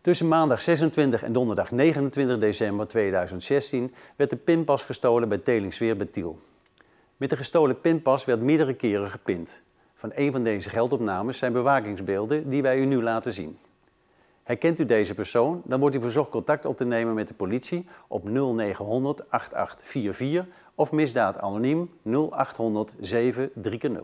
Tussen maandag 26 en donderdag 29 december 2016 werd de pinpas gestolen bij Telingsweer bij Tiel. Met de gestolen pinpas werd meerdere keren gepind. Van een van deze geldopnames zijn bewakingsbeelden die wij u nu laten zien. Herkent u deze persoon, dan wordt u verzocht contact op te nemen met de politie op 0900 8844 of misdaad anoniem 0800 730.